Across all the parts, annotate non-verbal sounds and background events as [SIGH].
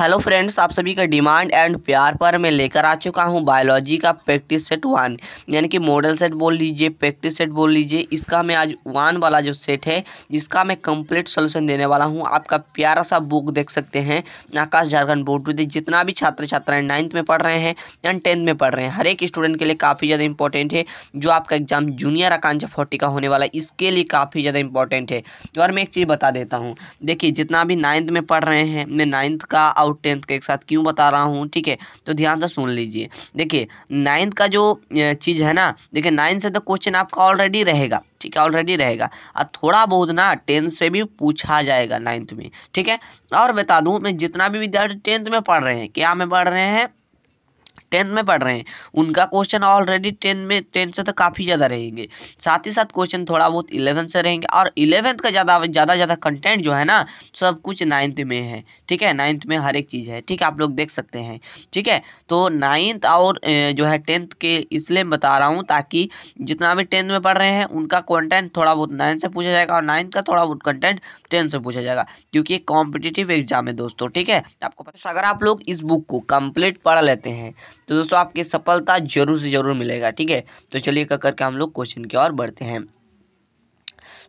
hello friends आप सभी का डिमांड एंड प्यार पर मैं लेकर आ चुका हूं बायोलॉजी का प्रैक्टिस सेट वन यानी कि मॉडल सेट बोल लीजिए प्रैक्टिस सेट बोल लीजिए इसका मैं आज वन वाला जो सेट है जिसका मैं कंप्लीट सोल्यूशन देने वाला हूं आपका प्यारा सा बुक देख सकते हैं आकाश झारखंड बोर्ड टू जितना भी छात्र छात्राएं नाइन्थ में पढ़ रहे हैं एंड टेंथ में पढ़ रहे हैं हर एक स्टूडेंट के लिए काफ़ी ज़्यादा इंपॉर्टेंट है जो आपका एग्जाम जूनियर आकांक्षा फोर्टी का होने वाला है इसके लिए काफ़ी ज़्यादा इंपॉर्टेंट है और मैं एक चीज़ बता देता हूँ देखिए जितना भी नाइन्थ में पढ़ रहे हैं मैं नाइन्थ का और टेंथ के एक साथ क्यों बता रहा हूँ ठीक है तो ध्यान से सुन लीजिए देखिए नाइन्थ का जो चीज़ है ना देखिए नाइन्थ से तो क्वेश्चन आपका ऑलरेडी रहेगा ठीक है ऑलरेडी रहेगा और थोड़ा बहुत ना टेंथ से भी पूछा जाएगा नाइन्थ में ठीक है और बता दूँ मैं जितना भी विद्यार्थी टेंथ में पढ़ रहे हैं क्या में पढ़ रहे हैं टेंथ में पढ़ रहे हैं उनका क्वेश्चन ऑलरेडी टेंथ में टेंथ से तो काफ़ी ज़्यादा रहेंगे साथ ही साथ क्वेश्चन थोड़ा बहुत इलेवंथ से रहेंगे और इलेवंथ का ज़्यादा ज़्यादा ज़्यादा कंटेंट जो है ना सब कुछ नाइन्थ में है ठीक है नाइन्थ में हर एक चीज़ है ठीक है आप लोग देख सकते हैं ठीक है तो नाइन्थ और जो है टेंथ के इसलिए बता रहा हूँ ताकि जितना भी टेंथ में पढ़ रहे हैं उनका कॉन्टेंट थोड़ा बहुत नाइन्थ से पूछा जाएगा और नाइन्थ का थोड़ा बहुत कंटेंट टेंथ से पूछा जाएगा क्योंकि कॉम्पिटिटिव एग्जाम है दोस्तों ठीक है आपको पता अगर आप लोग इस बुक को कंप्लीट पढ़ लेते हैं तो दोस्तों आपकी सफलता जरूर से जरूर मिलेगा ठीक है तो चलिए कर करके हम लोग क्वेश्चन की ओर बढ़ते हैं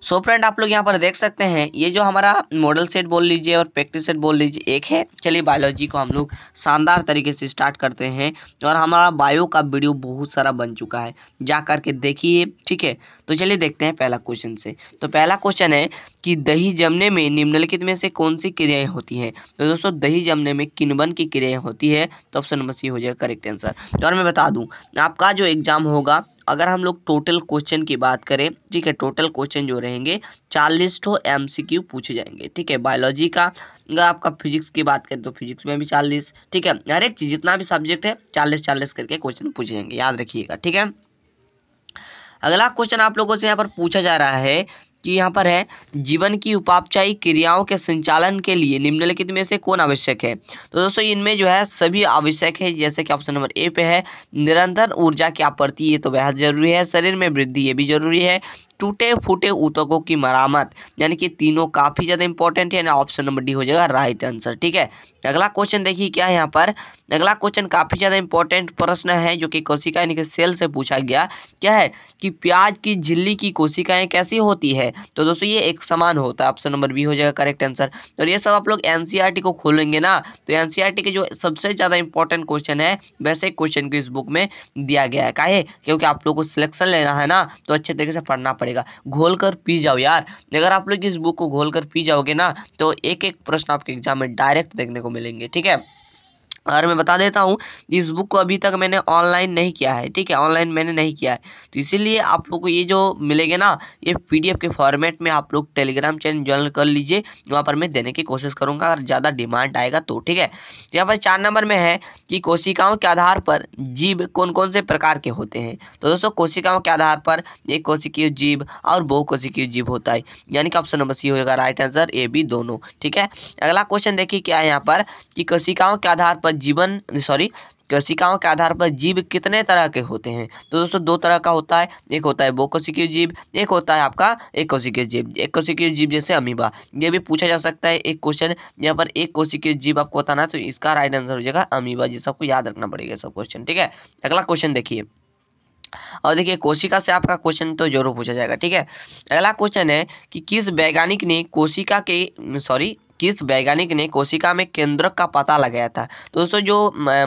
सो फ्रेंड आप लोग यहाँ पर देख सकते हैं ये जो हमारा मॉडल सेट बोल लीजिए और प्रैक्टिस सेट बोल लीजिए एक है चलिए बायोलॉजी को हम लोग शानदार तरीके से स्टार्ट करते हैं और हमारा बायो का वीडियो बहुत सारा बन चुका है जा करके देखिए ठीक है तो चलिए देखते हैं पहला क्वेश्चन से तो पहला क्वेश्चन है कि दही जमने में निम्नलिखित में से कौन सी क्रियाएँ होती हैं तो दोस्तों दही जमने में किनबन की क्रियाएँ होती है तो ऑप्शन नंबर सी हो जाएगा करेक्ट आंसर तो और मैं बता दूँ आपका जो एग्ज़ाम होगा अगर हम लोग टोटल क्वेश्चन की बात करें ठीक है टोटल क्वेश्चन जो रहेंगे चालीस ठो एम पूछे जाएंगे ठीक है बायोलॉजी का अगर आपका फिजिक्स की बात करें तो फिजिक्स में भी चालीस ठीक है हर एक चीज़ जितना भी सब्जेक्ट है चालीस चालीस करके क्वेश्चन पूछे जाएंगे याद रखिएगा ठीक है अगला क्वेश्चन आप लोगों से यहाँ पर पूछा जा रहा है कि यहाँ पर है जीवन की उपापचायी क्रियाओं के संचालन के लिए निम्नलिखित में से कौन आवश्यक है तो दोस्तों इनमें जो है सभी आवश्यक है जैसे कि ऑप्शन नंबर ए पे है निरंतर ऊर्जा की आपूर्ति ये तो बेहद जरूरी है शरीर में वृद्धि ये भी जरूरी है टूटे फूटे उतकों की मरामत यानी कि तीनों काफ़ी ज़्यादा इंपॉर्टेंट है ना ऑप्शन नंबर डी हो जाएगा राइट आंसर ठीक है अगला क्वेश्चन देखिए क्या है यहाँ पर अगला क्वेश्चन काफ़ी ज़्यादा इंपॉर्टेंट प्रश्न है जो कि कोशिका यानी कि सेल से पूछा गया क्या है कि प्याज की झिल्ली की कोशिकाएं कैसी होती है तो दोस्तों ये एक समान होता है ऑप्शन नंबर बी हो जाएगा करेक्ट आंसर और ये सब आप लोग एन e को खोलेंगे ना तो एन e के जो सबसे ज़्यादा इंपॉर्टेंट क्वेश्चन है वैसे क्वेश्चन को इस बुक में दिया गया है क्या क्योंकि आप लोग को सिलेक्शन लेना है ना तो अच्छे तरीके से पढ़ना पड़ेगा घोल कर पी जाओ यार अगर आप लोग इस बुक को घोल कर पी जाओगे ना तो एक एक प्रश्न आपके एग्जाम में डायरेक्ट देखने को मिलेंगे ठीक है और मैं बता देता हूँ इस बुक को अभी तक मैंने ऑनलाइन नहीं किया है ठीक है ऑनलाइन मैंने नहीं किया है तो इसीलिए आप लोग को ये जो मिलेगा ना ये पीडीएफ के फॉर्मेट में आप लोग टेलीग्राम चैनल ज्वाइन कर लीजिए वहाँ पर मैं देने की कोशिश करूँगा अगर ज़्यादा डिमांड आएगा तो ठीक है तो यहाँ पर चार नंबर में है कि कोशिकाओं के आधार पर जीव कौन कौन से प्रकार के होते हैं तो दोस्तों कोशिकाओं के आधार पर एक कोशिकीय जीव और बहु कोशिकीय जीव होता है यानी कि ऑप्शन नंबर सी होगा राइट आंसर ए बी दोनों ठीक है अगला क्वेश्चन देखिए क्या है यहाँ पर कि कोशिकाओं के आधार पर जीवन सॉरी कोशिकाओं के आधार पर जीव कितने तरह के होते हैं तो दोस्तों दो तरह का होता है एक होता है बोकोशिकीय जीव एक होता है आपका एक कोशिकीय जीव एक कोशिकीय जीव जैसे अमीबा ये भी पूछा जा सकता है एक क्वेश्चन यहाँ पर एक कोशिकीय जीव आपको बताना है तो इसका राइट आंसर हो जाएगा अमीबा जी सबको याद रखना पड़ेगा सब क्वेश्चन ठीक है अगला क्वेश्चन देखिए और देखिए कोशिका से आपका क्वेश्चन तो जरूर पूछा जाएगा ठीक है अगला क्वेश्चन है कि किस वैज्ञानिक ने कोशिका के सॉरी किस वैज्ञानिक ने कोशिका में केंद्रक का पता लगाया था तो दोस्तों जो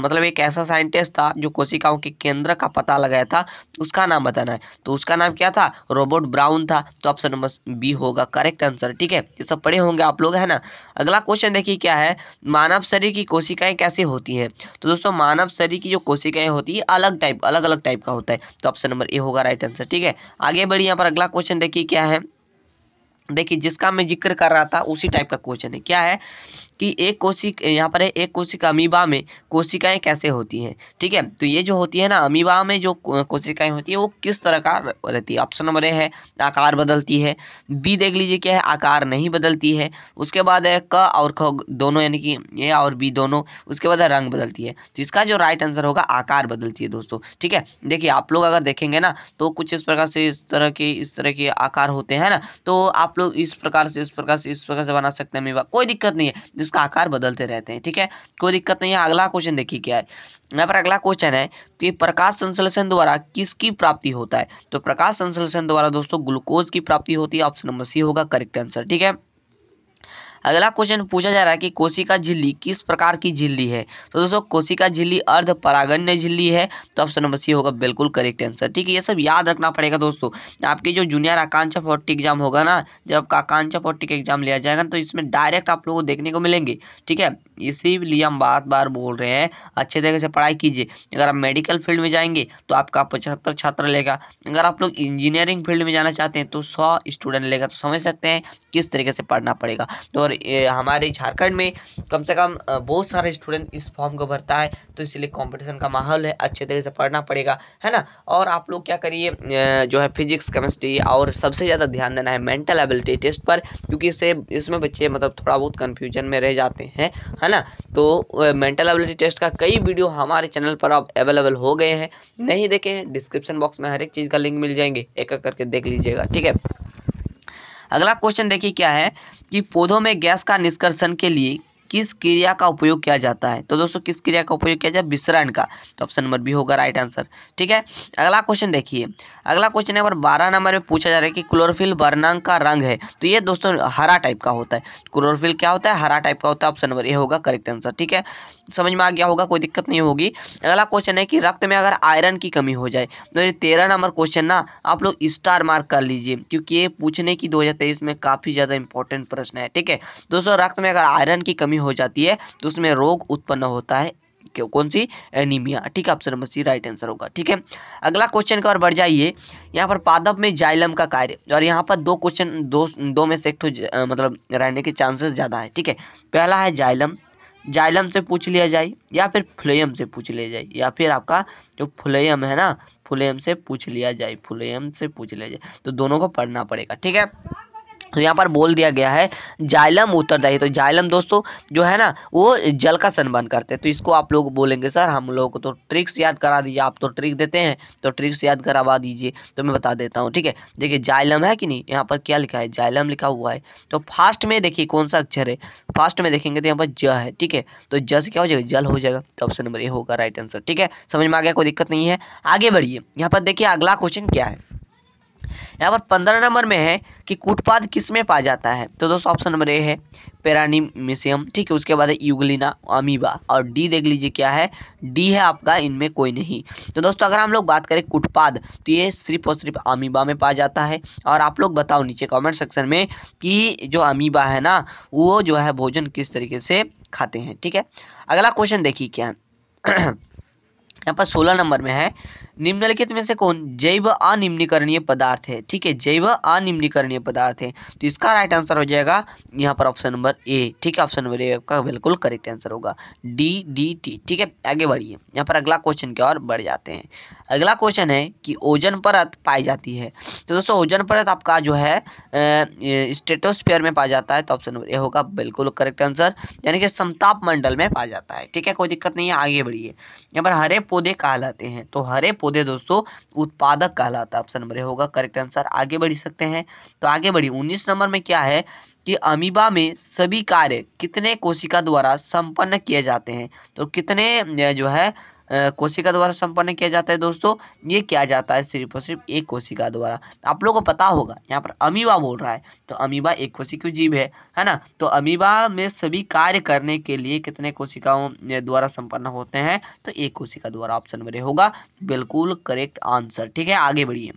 मतलब एक ऐसा साइंटिस्ट था जो कोशिकाओं के केंद्र का पता लगाया था उसका नाम बताना है तो उसका नाम क्या था रोबोट ब्राउन था तो ऑप्शन नंबर बी होगा करेक्ट आंसर ठीक है ये सब पढ़े होंगे आप लोग है ना अगला क्वेश्चन देखिए क्या है मानव शरीर की कोशिकाएं कैसे होती हैं तो दोस्तों मानव शरीर की जो कोशिकाएं होती है अलग टाइप अलग अलग टाइप का होता है तो ऑप्शन नंबर ए होगा राइट आंसर ठीक है आगे बढ़िए यहाँ पर अगला क्वेश्चन देखिए क्या है देखिए जिसका मैं जिक्र कर रहा था उसी टाइप का क्वेश्चन है क्या है कि एक कोशिक यहाँ पर है एक कोशिका अमीबा में कोशिकाएं कैसे होती हैं ठीक है तो ये जो होती है ना अमीबा में जो कोशिकाएं होती है वो किस तरह का रहती है ऑप्शन नंबर ए है आकार बदलती है बी देख लीजिए क्या है आकार नहीं बदलती है उसके बाद है क और ख दोनों यानी कि ए और बी दोनों उसके बाद है रंग बदलती है तो इसका जो राइट आंसर होगा आकार बदलती है दोस्तों ठीक है देखिए आप लोग अगर देखेंगे ना तो कुछ इस प्रकार से इस तरह के इस तरह के आकार होते हैं ना तो आप लोग इस प्रकार से इस प्रकार से इस प्रकार से बना सकते हैं मेवा कोई दिक्कत नहीं है जिसका आकार बदलते रहते हैं ठीक है कोई दिक्कत नहीं है अगला क्वेश्चन देखिए क्या है यहाँ पर अगला क्वेश्चन है कि प्रकाश संश्लेषण द्वारा किसकी प्राप्ति होता है तो प्रकाश संश्लेषण द्वारा दोस्तों ग्लूकोज की प्राप्ति होती है ऑप्शन नंबर सी होगा करेक्ट आंसर ठीक है अगला क्वेश्चन पूछा जा रहा है कि कोशिका झिल्ली किस प्रकार की झिल्ली है तो दोस्तों कोशिका झिल्ली अर्ध परागण्य झिल्ली है तो ऑप्शन नंबर सी होगा बिल्कुल करेक्ट आंसर ठीक है ये सब याद रखना पड़ेगा दोस्तों आपके जो जूनियर आकांक्षा फोर्टी एग्जाम होगा ना जब आकांक्षा फोर्टी का एग्जाम लिया जाएगा तो इसमें डायरेक्ट आप लोगों को देखने को मिलेंगे ठीक है इसीलिए हम बार बार बोल रहे हैं अच्छे तरीके से पढ़ाई कीजिए अगर आप मेडिकल फील्ड में जाएंगे तो आपका पचहत्तर छात्र लेगा अगर आप लोग इंजीनियरिंग फील्ड में जाना चाहते हैं तो सौ स्टूडेंट लेगा तो समझ सकते हैं किस तरीके से पढ़ना पड़ेगा तो और हमारे झारखंड में कम से कम बहुत सारे स्टूडेंट इस फॉर्म को भरता है तो इसलिए कंपटीशन का माहौल है अच्छे तरीके से पढ़ना पड़ेगा है ना और आप लोग क्या करिए जो है फिजिक्स केमिस्ट्री और सबसे ज़्यादा ध्यान देना है मेंटल एबिलिटी टेस्ट पर क्योंकि इससे इसमें बच्चे मतलब थोड़ा बहुत कन्फ्यूजन में रह जाते हैं है ना तो मेंटल एबिलिटी टेस्ट का कई वीडियो हमारे चैनल पर अब अवेलेबल हो गए हैं नहीं देखे डिस्क्रिप्शन बॉक्स में हर एक चीज़ का लिंक मिल जाएंगे एक एक करके देख लीजिएगा ठीक है अगला क्वेश्चन देखिए क्या है कि पौधों में गैस का निष्कर्षण के लिए किस क्रिया का उपयोग किया जाता है तो दोस्तों किस क्रिया का उपयोग किया जाए विसरण का तो ऑप्शन नंबर बी होगा राइट आंसर ठीक है अगला क्वेश्चन देखिए अगला क्वेश्चन नंबर बारह नंबर में पूछा जा रहा है कि क्लोरोफिल वर्णांग का रंग है तो ये दोस्तों हरा टाइप का होता है क्लोरोफिल क्या होता है हरा टाइप का होता है ऑप्शन नंबर ए होगा करेक्ट आंसर ठीक है समझ में आ गया होगा कोई दिक्कत नहीं होगी अगला क्वेश्चन है कि रक्त में अगर आयरन की कमी हो जाए तो ये तेरह नंबर क्वेश्चन ना आप लोग स्टार मार्क कर लीजिए क्योंकि ये पूछने की दो में काफ़ी ज़्यादा इंपॉर्टेंट प्रश्न है ठीक है दोस्तों रक्त में अगर आयरन की कमी कमी हो जाती है तो उसमें रोग उत्पन्न होता है कौन सी एनीमिया ठीक है option number C right answer होगा ठीक है अगला क्वेश्चन का और बढ़ जाइए यहाँ पर पादप में जाइलम का कार्य और यहाँ पर दो क्वेश्चन दो दो में से एक तो मतलब रहने के चांसेस ज़्यादा है ठीक है पहला है जाइलम जाइलम से पूछ लिया जाए या फिर फ्लोएम से पूछ लिया जाए या फिर आपका जो फ्लोएम है ना फ्लोएम से पूछ लिया जाए फ्लोएम से पूछ लिया जाए तो दोनों को पढ़ना पड़ेगा ठीक है तो यहाँ पर बोल दिया गया है जाइलम उत्तरदायी तो जाइलम दोस्तों जो है ना वो जल का सम्मान करते हैं तो इसको आप लोग बोलेंगे सर हम लोगों को तो ट्रिक्स याद करा दीजिए आप तो ट्रिक देते हैं तो ट्रिक्स याद करवा दीजिए तो मैं बता देता हूँ ठीक है देखिए जाइलम है कि नहीं यहाँ पर क्या लिखा है जाइलम लिखा हुआ है तो फास्ट में देखिए कौन सा अक्षर है फास्ट में देखेंगे तो यहाँ पर ज है ठीक है तो ज से क्या हो जाएगा जल हो जाएगा तो ऑप्शन नंबर ए होगा राइट आंसर ठीक है समझ में आ गया कोई दिक्कत नहीं है आगे बढ़िए यहाँ पर देखिए अगला क्वेश्चन क्या है यहाँ पर पंद्रह नंबर में है कि कूटपाद किस में पाया जाता है तो दोस्तों ऑप्शन नंबर ए है पेरानीमिसियम ठीक है उसके बाद है यूगलिना अमीबा और डी देख लीजिए क्या है डी है आपका इनमें कोई नहीं तो दोस्तों अगर हम लोग बात करें कुटपाद तो ये सिर्फ और सिर्फ अमीबा में पाया जाता है और आप लोग बताओ नीचे कमेंट सेक्शन में कि जो अमीबा है ना वो जो है भोजन किस तरीके से खाते हैं ठीक है अगला क्वेश्चन देखिए क्या है [CLEARS THROAT] यहाँ पर सोलह नंबर में है निम्नलिखित में से कौन जैव अनिम्नीकरणीय पदार्थ है ठीक है जैव अनिम्नीकरणीय पदार्थ है तो इसका राइट आंसर हो जाएगा यहाँ पर ऑप्शन नंबर ए ठीक है ऑप्शन नंबर ए आपका बिल्कुल करेक्ट आंसर होगा डी डी टी ठीक है आगे बढ़िए यहाँ पर अगला क्वेश्चन की ओर बढ़ जाते हैं अगला क्वेश्चन है कि ओजन परत पाई जाती है तो दोस्तों ओजन परत आपका जो है स्टेटोस्फेयर में पाया जाता है तो ऑप्शन नंबर ए होगा बिल्कुल करेक्ट आंसर यानी कि समताप मंडल में पाया जाता है ठीक है कोई दिक्कत नहीं है आगे बढ़िए यहाँ पर हरे पौधे कहलाते हैं तो हरे पौधे दोस्तों उत्पादक कहलाता है ऑप्शन नंबर होगा करेक्ट आंसर आगे बढ़ सकते हैं तो आगे बढ़ी उन्नीस नंबर में क्या है कि अमीबा में सभी कार्य कितने कोशिका द्वारा संपन्न किए जाते हैं तो कितने जो है कोशिका द्वारा संपन्न किया जाता है दोस्तों ये किया जाता है सिर्फ और सिर्फ एक कोशिका द्वारा आप लोगों को पता होगा यहाँ पर अमीबा बोल रहा है तो अमीबा एक कोशिक जीव है है ना तो अमीबा में सभी कार्य करने के लिए कितने कोशिकाओं द्वारा संपन्न होते हैं तो एक कोशिका द्वारा ऑप्शन मेरे होगा बिल्कुल करेक्ट आंसर ठीक है आगे बढ़िए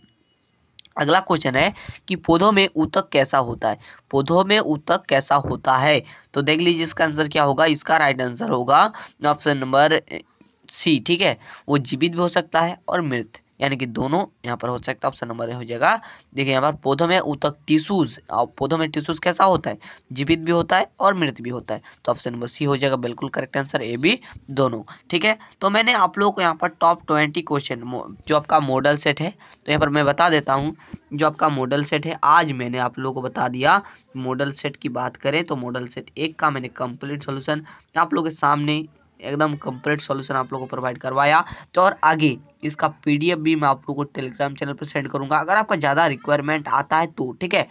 अगला क्वेश्चन है कि पौधों में ऊतक कैसा होता है पौधों में ऊतक कैसा होता है तो देख लीजिए इसका आंसर क्या होगा इसका राइट आंसर होगा ऑप्शन नंबर सी ठीक है वो जीवित भी हो सकता है और मृत यानी कि दोनों यहाँ पर हो सकता है ऑप्शन नंबर हो जाएगा देखिए यहाँ पर पौधों में ऊतक टिश्यूज पौधों में टिशूज़ कैसा होता है जीवित भी होता है और मृत भी होता है तो ऑप्शन नंबर सी हो जाएगा बिल्कुल करेक्ट आंसर ए बी दोनों ठीक है तो मैंने आप लोगों को यहाँ पर टॉप ट्वेंटी क्वेश्चन जो आपका मॉडल सेट है तो यहाँ पर मैं बता देता हूँ जो आपका मॉडल सेट है आज मैंने आप लोगों को बता दिया मॉडल सेट की बात करें तो मॉडल सेट एक का मैंने कंप्लीट सोल्यूशन आप लोग के सामने एकदम कंप्लीट सॉल्यूशन आप लोगों को प्रोवाइड करवाया तो और आगे इसका पीडीएफ भी मैं आप लोगों को टेलीग्राम चैनल पर सेंड करूँगा अगर आपका ज़्यादा रिक्वायरमेंट आता है तो ठीक है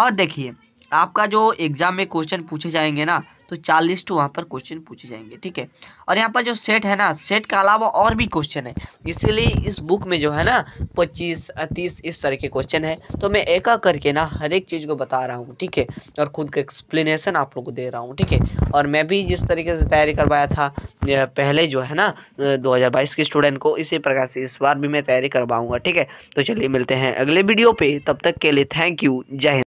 और देखिए आपका जो एग्ज़ाम में क्वेश्चन पूछे जाएंगे ना तो चालीस टू तो वहाँ पर क्वेश्चन पूछे जाएंगे ठीक है और यहाँ पर जो सेट है ना सेट के अलावा और भी क्वेश्चन है इसीलिए इस बुक में जो है ना पच्चीस तीस इस तरह के क्वेश्चन है तो मैं एक करके ना हर एक चीज़ को बता रहा हूँ ठीक है और खुद का एक्सप्लेनेशन आप लोग को दे रहा हूँ ठीक है और मैं भी जिस तरीके से तैयारी करवाया था पहले जो है ना दो के स्टूडेंट को इसी प्रकार से इस बार भी मैं तैयारी करवाऊँगा ठीक है तो चलिए मिलते हैं अगले वीडियो पर तब तक के लिए थैंक यू जय हिंद